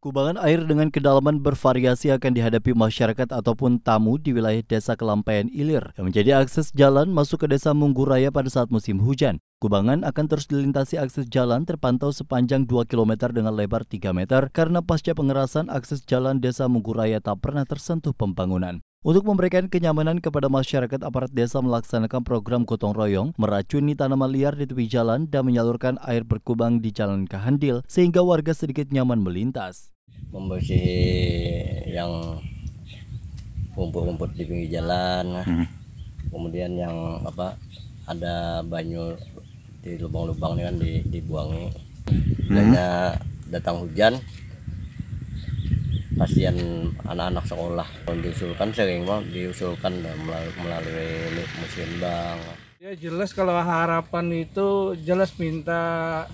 Kubangan air dengan kedalaman bervariasi akan dihadapi masyarakat ataupun tamu di wilayah Desa Kelampayan Ilir yang menjadi akses jalan masuk ke Desa Mungguraya pada saat musim hujan. Kubangan akan terus dilintasi akses jalan terpantau sepanjang 2 km dengan lebar 3 meter karena pasca pengerasan akses jalan Desa Mungguraya tak pernah tersentuh pembangunan. Untuk memberikan kenyamanan kepada masyarakat, aparat desa melaksanakan program gotong royong, meracuni tanaman liar di tepi jalan, dan menyalurkan air berkubang di jalan Kahandil, sehingga warga sedikit nyaman melintas. Membersihi yang rumput-rumput di pinggir jalan, hmm. kemudian yang apa ada banyu di lubang-lubang kan di, dibuangi. Hanya hmm. datang hujan, pasien anak-anak sekolah diusulkan sering banget diusulkan ya, melalui, melalui musim bang ya jelas kalau harapan itu jelas minta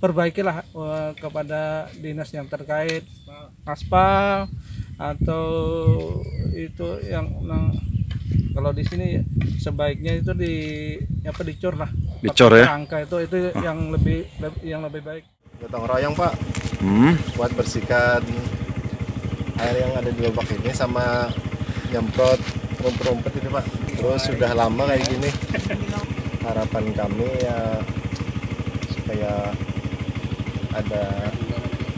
perbaikilah eh, kepada dinas yang terkait aspal atau itu yang, kalau di sini ya, sebaiknya itu di apa dicor lah dicor ya angka itu itu yang lebih yang lebih baik gotong royong pak hmm? buat bersihkan air yang ada di lubang ini sama nyemprot rumput-rumput ini pak terus sudah lama kayak gini harapan kami ya supaya ada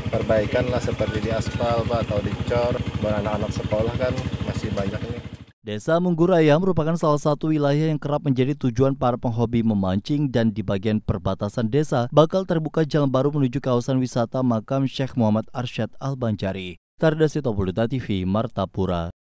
perbaikan lah seperti di aspal pak atau di cor buat anak-anak sekolah kan masih banyak nih Desa Mungguraya merupakan salah satu wilayah yang kerap menjadi tujuan para penghobi memancing dan di bagian perbatasan desa bakal terbuka jalan baru menuju kawasan wisata makam Syekh Muhammad Arsyad Al-Banjari. Tarda Topolita TV Martapura